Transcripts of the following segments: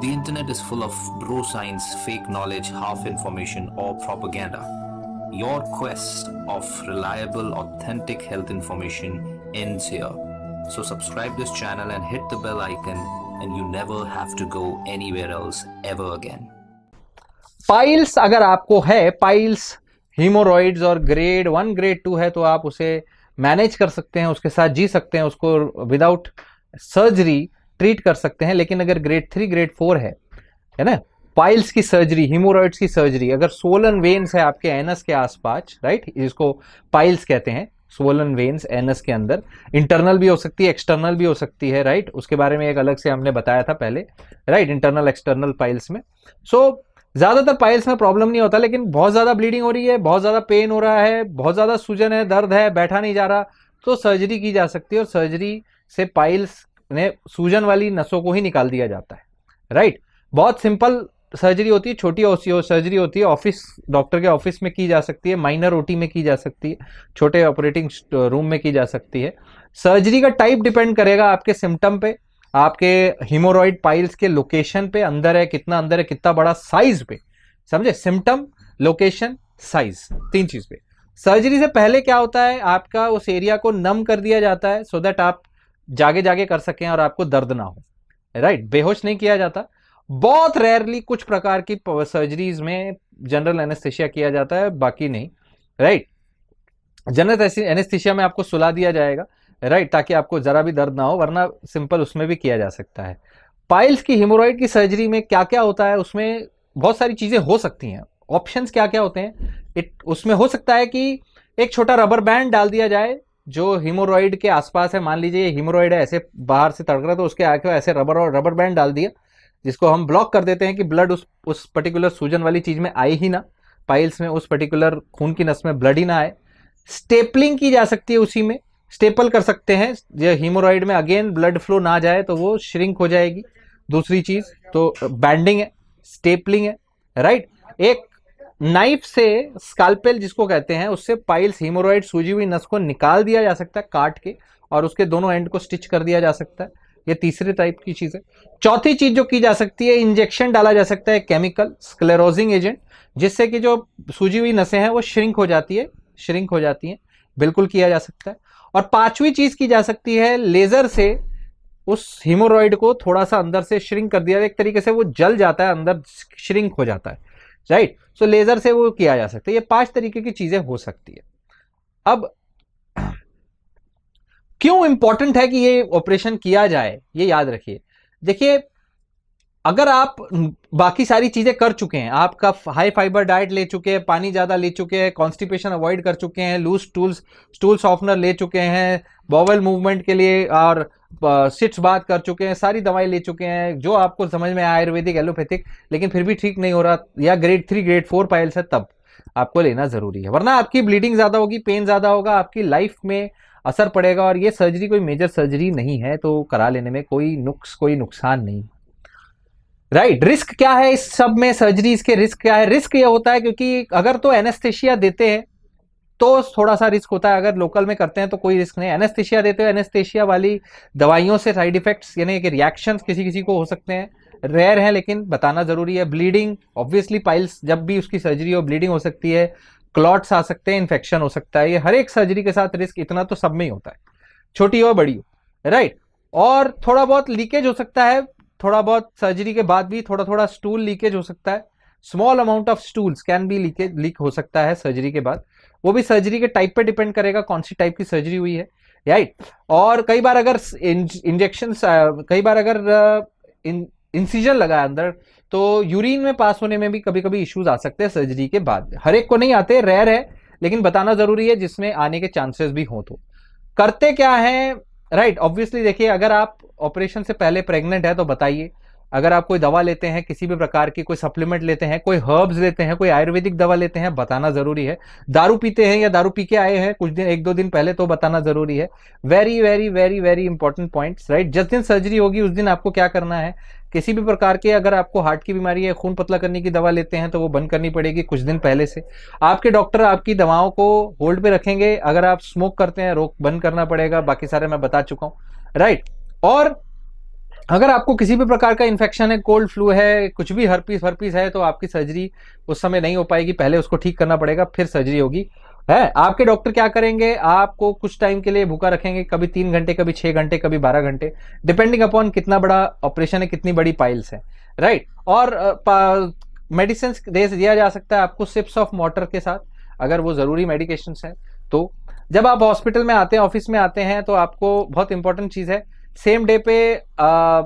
The internet is full of bro science, fake knowledge, half information, or propaganda. Your quest of reliable, authentic health information ends here. So subscribe this channel and hit the bell icon and you never have to go anywhere else ever again. Piles, अगर आपको है piles haemorrhoids और grade one grade two है तो आप उसे manage कर सकते हैं उसके साथ जी सकते हैं ट्रीट कर सकते हैं लेकिन अगर ग्रेड थ्री ग्रेड फोर है है ना पाइल्स की सर्जरी हिमोरॉइड्स की सर्जरी अगर सोलन वेन्स है आपके एनस के आसपास राइट जिसको पाइल्स कहते हैं सोलन वेन्स एनस के अंदर इंटरनल भी हो सकती है एक्सटर्नल भी हो सकती है राइट उसके बारे में एक अलग से हमने बताया था पहले राइट इंटरनल एक्सटर्नल पाइल्स में सो so, ज़्यादातर पाइल्स में प्रॉब्लम नहीं होता लेकिन बहुत ज़्यादा ब्लीडिंग हो रही है बहुत ज़्यादा पेन हो रहा है बहुत ज़्यादा सूजन है दर्द है बैठा नहीं जा रहा तो सर्जरी की जा सकती है और सर्जरी से पाइल्स यानी सूजन वाली नसों को ही निकाल दिया जाता है राइट बहुत सिंपल सर्जरी होती है छोटी ओसीओ सर्जरी होती है ऑफिस डॉक्टर के ऑफिस में की जा सकती है माइनर ओटी में की जा सकती है छोटे ऑपरेटिंग रूम में की जा सकती है सर्जरी का टाइप डिपेंड करेगा आपके सिम्टम पे आपके हिमोरॉइड पाइल्स के लोकेशन पे अंदर है कितना अंदर है कितना बड़ा साइज पे समझे सिम्टम लोकेशन साइज तीन चीज पे सर्जरी से पहले क्या होता है आपका उस एरिया को नम कर दिया जाता है सो so दैट आप जागे जागे कर सकें और आपको दर्द ना हो राइट right? बेहोश नहीं किया जाता बहुत रेयरली कुछ प्रकार की सर्जरीज में जनरल एनेस्थिशिया किया जाता है बाकी नहीं राइट जनरल एनेस्थिशिया में आपको सुला दिया जाएगा राइट ताकि आपको जरा भी दर्द ना हो वरना सिंपल उसमें भी किया जा सकता है पाइल्स की हिमोराइड की सर्जरी में क्या क्या होता है उसमें बहुत सारी चीज़ें हो सकती हैं ऑप्शंस क्या क्या होते हैं इट उसमें हो सकता है कि एक छोटा रबर बैंड डाल दिया जाए जो हिमोरॉइड के आसपास है मान लीजिए ये हिमोरॉइड है ऐसे बाहर से तड़क रहा तो उसके आगे ऐसे रबर और रबर बैंड डाल दिया जिसको हम ब्लॉक कर देते हैं कि ब्लड उस उस पर्टिकुलर सूजन वाली चीज़ में आए ही ना पाइल्स में उस पर्टिकुलर खून की नस में ब्लड ही ना आए स्टेपलिंग की जा सकती है उसी में स्टेपल कर सकते हैं जो हीमोराइड में अगेन ब्लड फ्लो ना जाए तो वो श्रिंक हो जाएगी दूसरी चीज़ तो बैंडिंग है स्टेपलिंग है राइट एक नाइफ से स्काल्पेल जिसको कहते हैं उससे पाइल्स हीमोरॉइड सूजी हुई नस को निकाल दिया जा सकता है काट के और उसके दोनों एंड को स्टिच कर दिया जा सकता है ये तीसरे टाइप की चीज है चौथी चीज जो की जा सकती है इंजेक्शन डाला जा सकता है केमिकल स्क्लेरोजिंग एजेंट जिससे कि जो सूजी हुई नसें हैं वो श्रिंक हो जाती है श्रिंक हो जाती हैं बिल्कुल किया जा सकता है और पांचवी चीज की जा सकती है लेजर से उस हीमोरॉइड को थोड़ा सा अंदर से श्रिंक कर दिया एक तरीके से वो जल जाता है अंदर श्रिंक हो जाता है राइट सो लेज़र से वो किया जा सकता है ये पांच तरीके की चीज़ें हो सकती है अब क्यों इंपॉर्टेंट है कि ये ऑपरेशन किया जाए ये याद रखिए देखिए अगर आप बाकी सारी चीज़ें कर चुके हैं आपका हाई फाइबर डाइट ले चुके हैं पानी ज़्यादा ले चुके हैं कॉन्स्टिपेशन अवॉइड कर चुके हैं लूज टूल्स स्टूल सॉफ्टनर ले चुके हैं बॉवल मूवमेंट के लिए और सिट्स बात कर चुके हैं सारी दवाई ले चुके हैं जो आपको समझ में आयुर्वेदिक एलोपैथिक लेकिन फिर भी ठीक नहीं हो रहा या grade three grade four piles है तब आपको लेना जरूरी है वरना आपकी ब्लीडिंग ज़्यादा होगी पेन ज़्यादा होगा आपकी लाइफ में असर पड़ेगा और ये सर्जरी कोई मेजर सर्जरी नहीं है तो करा लेने में कोई नुक्स कोई नुकसान नहीं राइट right, रिस्क क्या है इस सब में सर्जरीज के रिस्क क्या है रिस्क ये होता है क्योंकि अगर तो एनेस्थेशिया देते हैं तो थोड़ा सा रिस्क होता है अगर लोकल में करते हैं तो कोई रिस्क नहीं एनेस्थेशिया देते हो एनेस्थेशिया वाली दवाइयों से साइड इफेक्ट्स यानी कि रिएक्शंस किसी किसी को हो सकते हैं रेयर है लेकिन बताना जरूरी है ब्लीडिंग ऑब्वियसली पाइल्स जब भी उसकी सर्जरी हो ब्लीडिंग हो सकती है क्लॉट्स आ सकते हैं इन्फेक्शन हो सकता है ये हर एक सर्जरी के साथ रिस्क इतना तो सब में ही होता है छोटी हो बड़ी हो राइट और थोड़ा बहुत लीकेज हो सकता है थोड़ा बहुत सर्जरी के बाद भी थोड़ा थोड़ा स्टूल लीकेज हो सकता है small amount of stools can be leakage leak हो सकता है सर्जरी के बाद वो भी सर्जरी के टाइप पे डिपेंड करेगा कौन सी टाइप की सर्जरी हुई है राइट और कई बार अगर इंजेक्शन कई बार अगर इंसिजन लगा अंदर तो यूरिन में पास होने में भी कभी कभी इश्यूज आ सकते हैं सर्जरी के बाद हर एक को नहीं आते रेयर है लेकिन बताना जरूरी है जिसमें आने के चांसेस भी हो तो करते क्या है राइट ऑब्वियसली देखिए अगर आप ऑपरेशन से पहले प्रेग्नेंट है तो बताइए अगर आप कोई दवा लेते हैं किसी भी प्रकार की कोई सप्लीमेंट लेते हैं कोई हर्ब्स लेते हैं कोई आयुर्वेदिक दवा लेते हैं बताना जरूरी है दारू पीते हैं या दारू पी के आए हैं कुछ दिन एक दो दिन पहले तो बताना जरूरी है very very very very important point right जिस दिन सर्जरी होगी उस दिन आपको क्या करना है किसी भी प्रकार के अगर आपको हार्ट की बीमारी है खून पतला करने की दवा लेते हैं तो वो बंद करनी पड़ेगी कुछ दिन पहले से आपके डॉक्टर आपकी दवाओं को होल्ड पे रखेंगे अगर आप स्मोक करते हैं रोक बंद करना पड़ेगा बाकी सारे मैं बता चुका हूँ राइट और अगर आपको किसी भी प्रकार का इन्फेक्शन है कोल्ड फ्लू है कुछ भी हर्पीस हर्पीस है तो आपकी सर्जरी उस समय नहीं हो पाएगी पहले उसको ठीक करना पड़ेगा फिर सर्जरी होगी है आपके डॉक्टर क्या करेंगे आपको कुछ टाइम के लिए भूखा रखेंगे कभी तीन घंटे कभी छः घंटे कभी बारह घंटे डिपेंडिंग अपॉन कितना बड़ा ऑपरेशन है कितनी बड़ी पाइल्स है राइट और मेडिसिन दे दिया जा सकता है आपको सिप्स ऑफ मोटर के साथ अगर वो ज़रूरी मेडिकेशन है तो जब आप हॉस्पिटल में आते हैं ऑफिस में आते हैं तो आपको बहुत इंपॉर्टेंट चीज़ है सेम डे पे आ,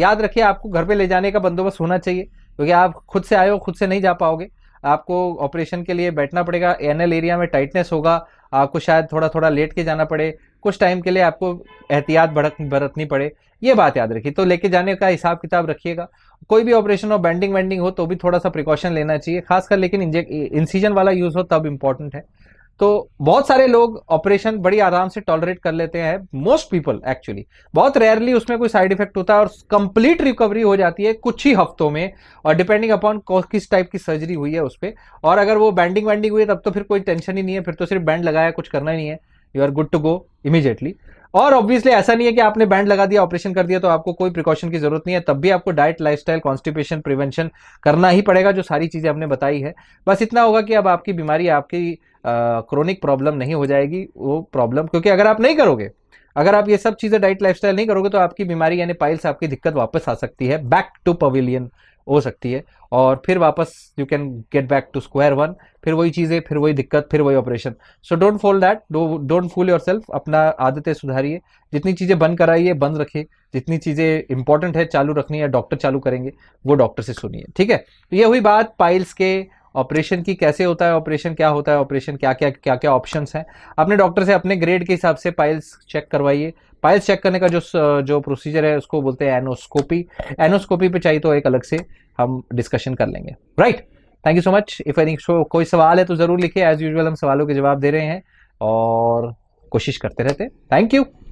याद रखिए आपको घर पे ले जाने का बंदोबस्त होना चाहिए क्योंकि आप खुद से आए हो खुद से नहीं जा पाओगे आपको ऑपरेशन के लिए बैठना पड़ेगा एनएल एरिया में टाइटनेस होगा आपको शायद थोड़ा थोड़ा लेट के जाना पड़े कुछ टाइम के लिए आपको एहतियात बरतनी पड़े ये बात याद रखिए तो लेके जाने का हिसाब किताब रखिएगा कोई भी ऑपरेशन हो बैंडिंग वैंडिंग हो तो भी थोड़ा सा प्रिकॉशन लेना चाहिए खासकर लेकिन इंसीजन वाला यूज़ हो तब इम्पॉर्टेंट है तो बहुत सारे लोग ऑपरेशन बड़ी आराम से टॉलरेट कर लेते हैं मोस्ट पीपल एक्चुअली बहुत रेयरली उसमें कोई साइड इफेक्ट होता है और कंप्लीट रिकवरी हो जाती है कुछ ही हफ्तों में और डिपेंडिंग अपॉन किस टाइप की सर्जरी हुई है उस पर और अगर वो बैंडिंग वैंडिंग हुई है तब तो फिर कोई टेंशन ही नहीं है फिर तो सिर्फ बैंड लगाया कुछ करना ही नहीं है you are good to go immediately और ऑब्वियसली ऐसा नहीं है कि आपने बैंड लगा दिया ऑपरेशन कर दिया तो आपको कोई प्रिकॉशन की जरूरत नहीं है तब भी आपको डाइट लाइफस्टाइल कॉन्स्टिपेशन प्रिवेंशन करना ही पड़ेगा जो सारी चीज़ें आपने बताई है बस इतना होगा कि अब आपकी बीमारी आपकी क्रोनिक प्रॉब्लम नहीं हो जाएगी वो प्रॉब्लम क्योंकि अगर आप नहीं करोगे अगर आप ये सब चीज़ें डाइट लाइफस्टाइल नहीं करोगे तो आपकी बीमारी यानी पाइल्स आपकी दिक्कत वापस आ सकती है बैक टू पवेलियन हो सकती है और फिर वापस you can get back to square one फिर वही चीज़ें फिर वही दिक्कत फिर वही operation so don't fall that don't fool yourself अपना आदतें सुधारिए जितनी चीज़ें बंद कराइए बंद रखिए जितनी चीज़ें इंपॉर्टेंट है चालू रखनी है डॉक्टर चालू करेंगे वो डॉक्टर से सुनिए ठीक है तो ये हुई बात पाइल्स के ऑपरेशन की कैसे होता है ऑपरेशन क्या होता है ऑपरेशन क्या क्या क्या क्या ऑप्शंस हैं अपने डॉक्टर से अपने ग्रेड के हिसाब से पाइल्स चेक करवाइए पाइल्स चेक करने का जो जो प्रोसीजर है उसको बोलते हैं एनोस्कोपी एनोस्कोपी पे चाहिए तो एक अलग से हम डिस्कशन कर लेंगे right thank you so much if any कोई सवाल है तो जरूर लिखे एज यूजल हम सवालों के जवाब दे रहे हैं और कोशिश करते रहते थैंक यू